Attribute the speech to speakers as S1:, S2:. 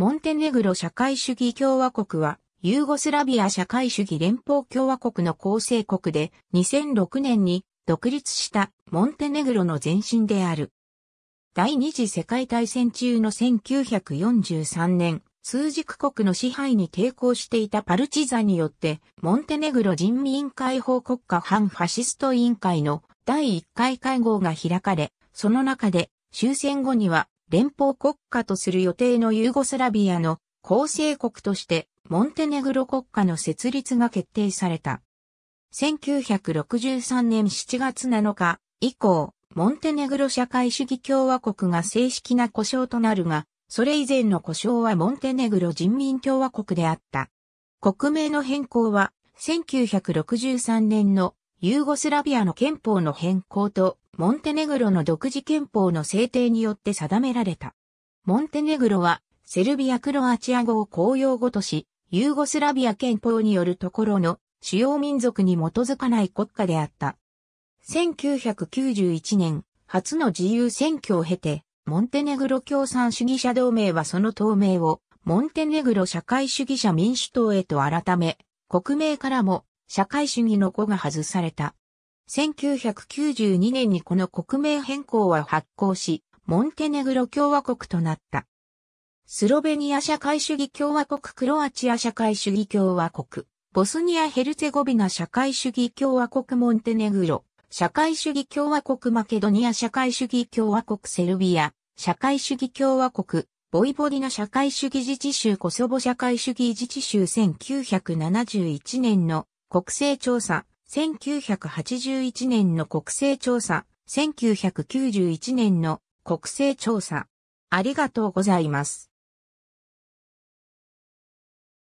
S1: モンテネグロ社会主義共和国は、ユーゴスラビア社会主義連邦共和国の構成国で、2006年に独立したモンテネグロの前身である。第二次世界大戦中の1943年、数軸国の支配に抵抗していたパルチザによって、モンテネグロ人民解放国家反ファシスト委員会の第1回会合が開かれ、その中で終戦後には連邦国家とする予定のユーゴスラビアの構成国としてモンテネグロ国家の設立が決定された。1963年7月7日以降、モンテネグロ社会主義共和国が正式な呼称となるが、それ以前の呼称はモンテネグロ人民共和国であった。国名の変更は、1963年のユーゴスラビアの憲法の変更とモンテネグロの独自憲法の制定によって定められた。モンテネグロは、セルビア・クロアチア語を公用語とし、ユーゴスラビア憲法によるところの主要民族に基づかない国家であった。1991年、初の自由選挙を経て、モンテネグロ共産主義者同盟はその党名を、モンテネグロ社会主義者民主党へと改め、国名からも社会主義の子が外された。1992年にこの国名変更は発行し、モンテネグロ共和国となった。スロベニア社会主義共和国、クロアチア社会主義共和国、ボスニア・ヘルツェゴビナ社会主義共和国、モンテネグロ、社会主義共和国、マケドニア社会主義共和国、セルビア、社会主義共和国、ボイボディナ社会主義自治州、コソボ社会主義自治州1971年の国勢調査、1981年の国勢調査、1991年の国勢調査。ありがとうございま
S2: す。